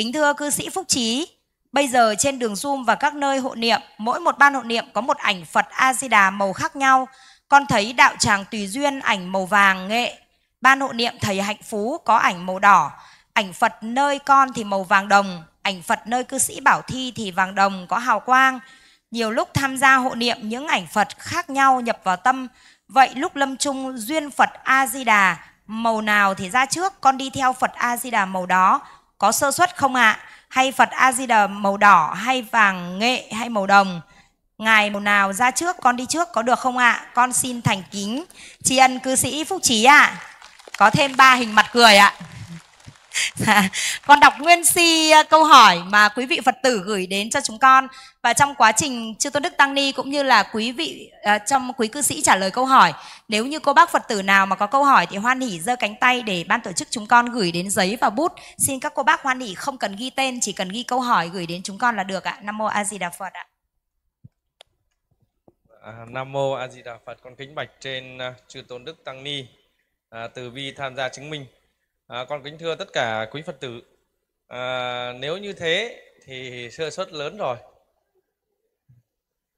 Kính thưa cư sĩ Phúc Trí, bây giờ trên đường Zoom và các nơi hộ niệm, mỗi một ban hộ niệm có một ảnh Phật A-di-đà màu khác nhau. Con thấy đạo tràng Tùy Duyên ảnh màu vàng nghệ, ban hộ niệm thầy Hạnh Phú có ảnh màu đỏ, ảnh Phật nơi con thì màu vàng đồng, ảnh Phật nơi cư sĩ Bảo Thi thì vàng đồng có hào quang. Nhiều lúc tham gia hộ niệm những ảnh Phật khác nhau nhập vào tâm, vậy lúc lâm chung duyên Phật A-di-đà màu nào thì ra trước, con đi theo Phật A-di-đà màu đó, có sơ suất không ạ? À? Hay Phật A Di Đà màu đỏ hay vàng nghệ hay màu đồng? Ngài màu nào ra trước con đi trước có được không ạ? À? Con xin thành kính tri ân cư sĩ Phúc Trí ạ. À. Có thêm ba hình mặt cười ạ. À. con đọc nguyên si ờ, câu hỏi mà quý vị phật tử gửi đến cho chúng con và trong quá trình chư tôn đức tăng ni cũng như là quý vị ờ, trong quý cư sĩ trả lời câu hỏi nếu như cô bác phật tử nào mà có câu hỏi thì hoan hỉ giơ cánh tay để ban tổ chức chúng con gửi đến giấy và bút xin các cô bác hoan hỉ không cần ghi tên chỉ cần ghi câu hỏi gửi đến chúng con là được ạ nam mô a di đà phật ạ à, nam mô a di đà phật con kính bạch trên uh, chư tôn đức tăng ni à, từ bi tham gia chứng minh À, con kính thưa tất cả quý Phật tử, à, nếu như thế thì sơ suất lớn rồi.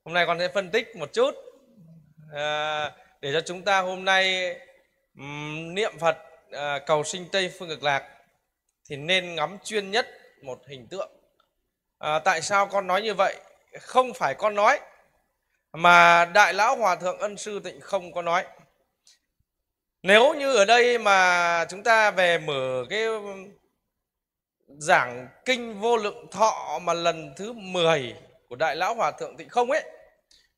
Hôm nay con sẽ phân tích một chút à, để cho chúng ta hôm nay um, niệm Phật à, cầu sinh Tây Phương Cực Lạc thì nên ngắm chuyên nhất một hình tượng. À, tại sao con nói như vậy? Không phải con nói mà Đại Lão Hòa Thượng Ân Sư Tịnh không có nói nếu như ở đây mà chúng ta về mở cái giảng kinh vô lượng thọ mà lần thứ 10 của đại lão hòa thượng tịnh không ấy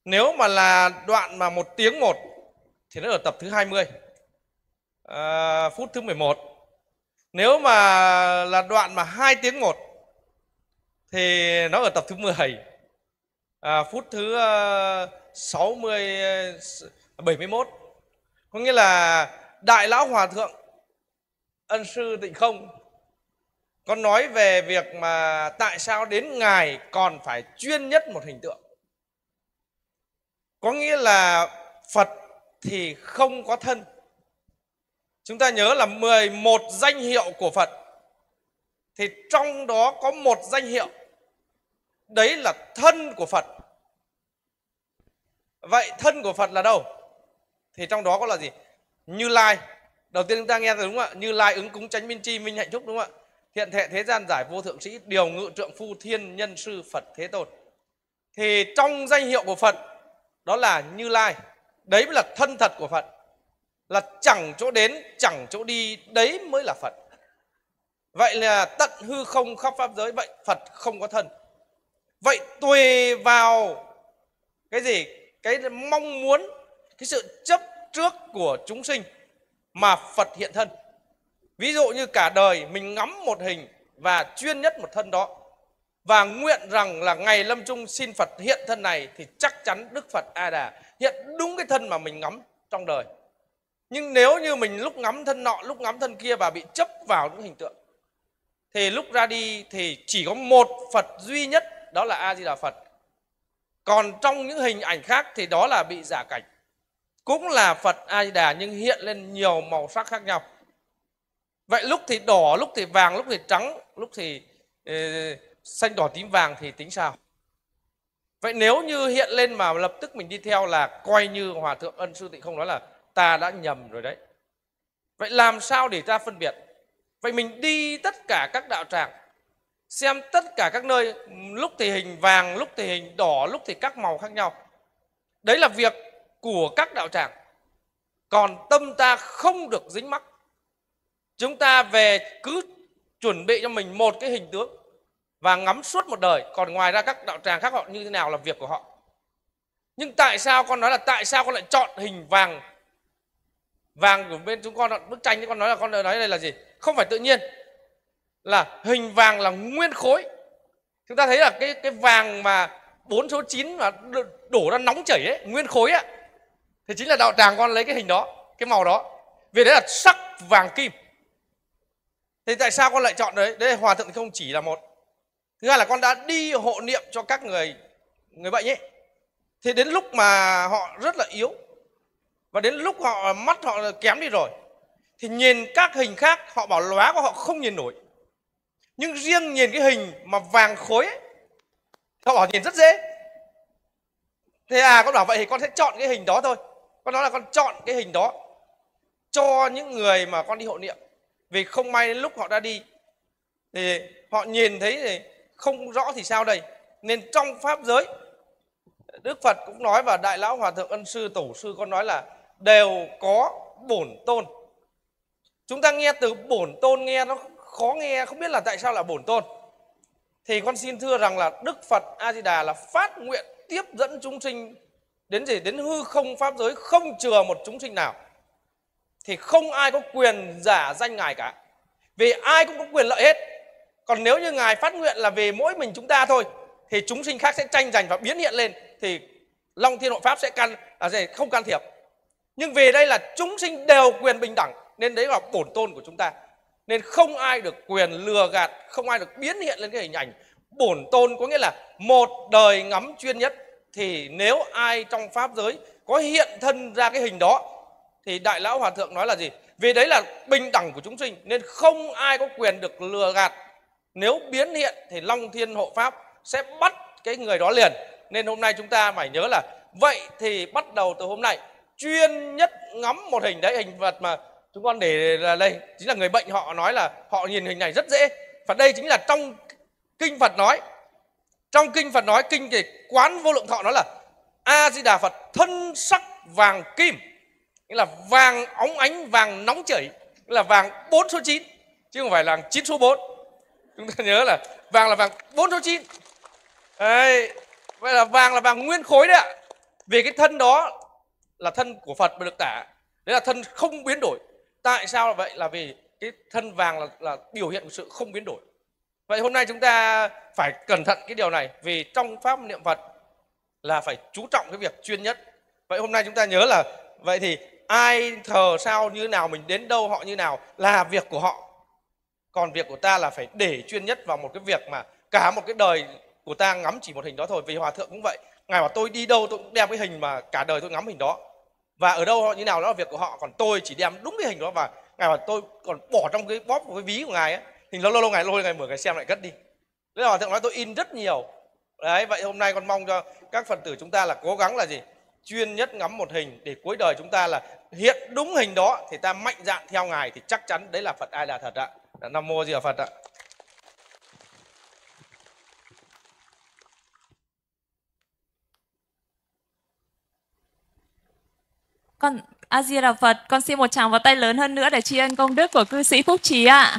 nếu mà là đoạn mà một tiếng một thì nó ở tập thứ 20 à, phút thứ 11 nếu mà là đoạn mà hai tiếng một thì nó ở tập thứ 10 à, phút thứ 60 ờ, 71 có nghĩa là đại lão hòa thượng ân sư tịnh không có nói về việc mà tại sao đến ngài còn phải chuyên nhất một hình tượng có nghĩa là phật thì không có thân chúng ta nhớ là 11 danh hiệu của phật thì trong đó có một danh hiệu đấy là thân của phật vậy thân của phật là đâu thì trong đó có là gì như lai đầu tiên chúng ta nghe rồi đúng không ạ như lai ứng cúng chánh minh chi minh hạnh phúc đúng không ạ hiện thệ thế gian giải vô thượng sĩ điều ngự trượng phu thiên nhân sư phật thế tôn thì trong danh hiệu của phật đó là như lai đấy mới là thân thật của phật là chẳng chỗ đến chẳng chỗ đi đấy mới là phật vậy là tận hư không khắp pháp giới vậy phật không có thân vậy tùy vào cái gì cái mong muốn cái sự chấp trước của chúng sinh mà Phật hiện thân. Ví dụ như cả đời mình ngắm một hình và chuyên nhất một thân đó và nguyện rằng là ngày lâm chung xin Phật hiện thân này thì chắc chắn Đức Phật A Đà hiện đúng cái thân mà mình ngắm trong đời. Nhưng nếu như mình lúc ngắm thân nọ, lúc ngắm thân kia và bị chấp vào những hình tượng thì lúc ra đi thì chỉ có một Phật duy nhất đó là A Di Đà Phật. Còn trong những hình ảnh khác thì đó là bị giả cảnh cũng là Phật A Di Đà nhưng hiện lên nhiều màu sắc khác nhau. Vậy lúc thì đỏ, lúc thì vàng, lúc thì trắng, lúc thì eh, xanh đỏ tím vàng thì tính sao? Vậy nếu như hiện lên mà lập tức mình đi theo là coi như Hòa Thượng Ân Sư Tịnh không nói là ta đã nhầm rồi đấy. Vậy làm sao để ta phân biệt? Vậy mình đi tất cả các đạo tràng, xem tất cả các nơi, lúc thì hình vàng, lúc thì hình đỏ, lúc thì các màu khác nhau. Đấy là việc của các đạo tràng còn tâm ta không được dính mắc chúng ta về cứ chuẩn bị cho mình một cái hình tướng và ngắm suốt một đời còn ngoài ra các đạo tràng khác họ như thế nào là việc của họ nhưng tại sao con nói là tại sao con lại chọn hình vàng vàng của bên chúng con bức tranh thì con nói là con nói đây là gì không phải tự nhiên là hình vàng là nguyên khối chúng ta thấy là cái cái vàng mà bốn số 9 mà đổ ra nóng chảy ấy, nguyên khối ấy, thì chính là đạo tràng con lấy cái hình đó cái màu đó vì đấy là sắc vàng kim thì tại sao con lại chọn đấy đấy hòa thượng không chỉ là một thứ hai là con đã đi hộ niệm cho các người người bệnh ấy thì đến lúc mà họ rất là yếu và đến lúc họ mắt họ kém đi rồi thì nhìn các hình khác họ bảo lóa của họ không nhìn nổi nhưng riêng nhìn cái hình mà vàng khối ấy, họ bảo nhìn rất dễ thế à con bảo vậy thì con sẽ chọn cái hình đó thôi con nói là con chọn cái hình đó cho những người mà con đi hộ niệm vì không may đến lúc họ đã đi thì họ nhìn thấy thì không rõ thì sao đây nên trong pháp giới đức phật cũng nói và đại lão hòa thượng ân sư tổ sư con nói là đều có bổn tôn chúng ta nghe từ bổn tôn nghe nó khó nghe không biết là tại sao là bổn tôn thì con xin thưa rằng là đức phật a di đà là phát nguyện tiếp dẫn chúng sinh đến gì đến hư không pháp giới không chừa một chúng sinh nào thì không ai có quyền giả danh ngài cả vì ai cũng có quyền lợi hết còn nếu như ngài phát nguyện là về mỗi mình chúng ta thôi thì chúng sinh khác sẽ tranh giành và biến hiện lên thì long thiên hộ pháp sẽ can à, không can thiệp nhưng vì đây là chúng sinh đều quyền bình đẳng nên đấy là bổn tôn của chúng ta nên không ai được quyền lừa gạt không ai được biến hiện lên cái hình ảnh bổn tôn có nghĩa là một đời ngắm chuyên nhất thì nếu ai trong pháp giới có hiện thân ra cái hình đó thì đại lão hòa thượng nói là gì vì đấy là bình đẳng của chúng sinh nên không ai có quyền được lừa gạt nếu biến hiện thì long thiên hộ pháp sẽ bắt cái người đó liền nên hôm nay chúng ta phải nhớ là vậy thì bắt đầu từ hôm nay chuyên nhất ngắm một hình đấy hình vật mà chúng con để là đây chính là người bệnh họ nói là họ nhìn hình này rất dễ và đây chính là trong kinh phật nói trong kinh Phật nói kinh thì quán vô lượng thọ nói là A Di Đà Phật thân sắc vàng kim nghĩa là vàng óng ánh vàng nóng chảy là vàng 4 số 9 chứ không phải là 9 số 4 chúng ta nhớ là vàng là vàng 4 số 9 đấy, vậy là vàng là vàng nguyên khối đấy ạ vì cái thân đó là thân của Phật mà được tả đấy là thân không biến đổi tại sao là vậy là vì cái thân vàng là, là biểu hiện của sự không biến đổi Vậy hôm nay chúng ta phải cẩn thận cái điều này vì trong pháp niệm Phật là phải chú trọng cái việc chuyên nhất. Vậy hôm nay chúng ta nhớ là vậy thì ai thờ sao như nào mình đến đâu họ như nào là việc của họ. Còn việc của ta là phải để chuyên nhất vào một cái việc mà cả một cái đời của ta ngắm chỉ một hình đó thôi. Vì hòa thượng cũng vậy. Ngài bảo tôi đi đâu tôi cũng đem cái hình mà cả đời tôi ngắm hình đó. Và ở đâu họ như nào đó là việc của họ. Còn tôi chỉ đem đúng cái hình đó và Ngài bảo tôi còn bỏ trong cái bóp của cái ví của Ngài ấy hình lâu lâu, lâu ngày lôi ngày mở ngày xem lại cất đi lễ hòa thượng nói tôi in rất nhiều đấy vậy hôm nay con mong cho các phật tử chúng ta là cố gắng là gì chuyên nhất ngắm một hình để cuối đời chúng ta là hiện đúng hình đó thì ta mạnh dạn theo ngài thì chắc chắn đấy là phật ai là thật ạ dạ, nam mô di đà phật ạ con a di đà phật con xin một tràng vào tay lớn hơn nữa để tri ân công đức của cư sĩ phúc trí ạ